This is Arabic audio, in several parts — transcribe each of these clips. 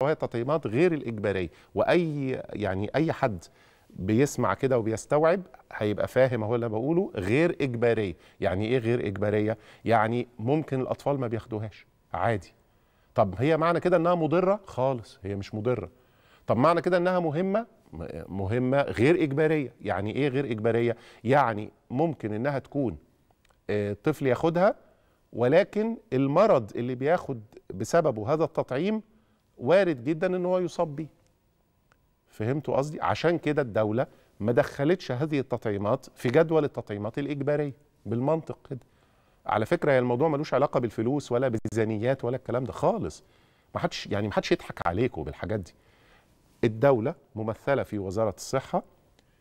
وهي تطعيمات غير الإجبارية وأي يعني أي حد بيسمع كده وبيستوعب هيبقى فاهم اهو اللي بقوله غير إجبارية يعني إيه غير إجبارية؟ يعني ممكن الأطفال ما بياخدوهاش عادي طب هي معنى كده إنها مضرة؟ خالص هي مش مضرة طب معنى كده إنها مهمة؟ مهمة غير إجبارية يعني إيه غير إجبارية؟ يعني ممكن إنها تكون آه، طفل ياخدها ولكن المرض اللي بياخد بسببه هذا التطعيم وارد جدا ان هو يصاب بيه فهمتوا قصدي عشان كده الدوله ما دخلتش هذه التطعيمات في جدول التطعيمات الاجباريه بالمنطق كده على فكره هي الموضوع ملوش علاقه بالفلوس ولا بالميزانيات ولا الكلام ده خالص ما حدش يعني ما حدش يضحك عليكم بالحاجات دي الدوله ممثله في وزاره الصحه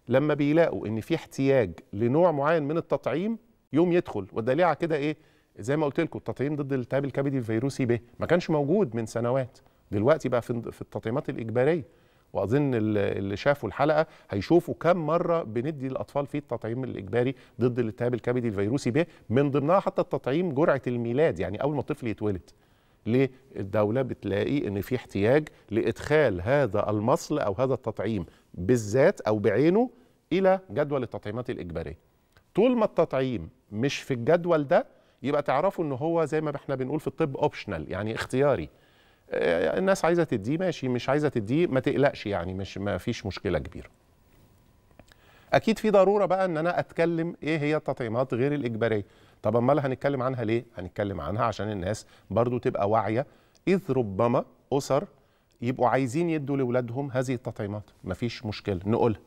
لما بيلاقوا ان في احتياج لنوع معين من التطعيم يوم يدخل والدليل على كده ايه زي ما قلت لكم التطعيم ضد التهاب الكبدي الفيروسي ب ما كانش موجود من سنوات دلوقتي بقى في التطعيمات الاجباريه واظن اللي شافوا الحلقه هيشوفوا كم مره بندي الاطفال فيه التطعيم الاجباري ضد الالتهاب الكبدي الفيروسي به من ضمنها حتى التطعيم جرعه الميلاد يعني اول ما الطفل يتولد ليه الدوله بتلاقي ان في احتياج لادخال هذا المصل او هذا التطعيم بالذات او بعينه الى جدول التطعيمات الاجباريه طول ما التطعيم مش في الجدول ده يبقى تعرفوا ان هو زي ما احنا بنقول في الطب اوبشنال يعني اختياري آه، الناس عايزه تديه ماشي مش عايزه تديه ما تقلقش يعني مش ما فيش مشكله كبيره اكيد في ضروره بقى ان انا اتكلم ايه هي التطعيمات غير الاجباريه طب امال هنتكلم عنها ليه هنتكلم عنها عشان الناس برضو تبقى واعيه اذ ربما اسر يبقوا عايزين يدوا لاولادهم هذه التطعيمات مفيش مشكله نقولها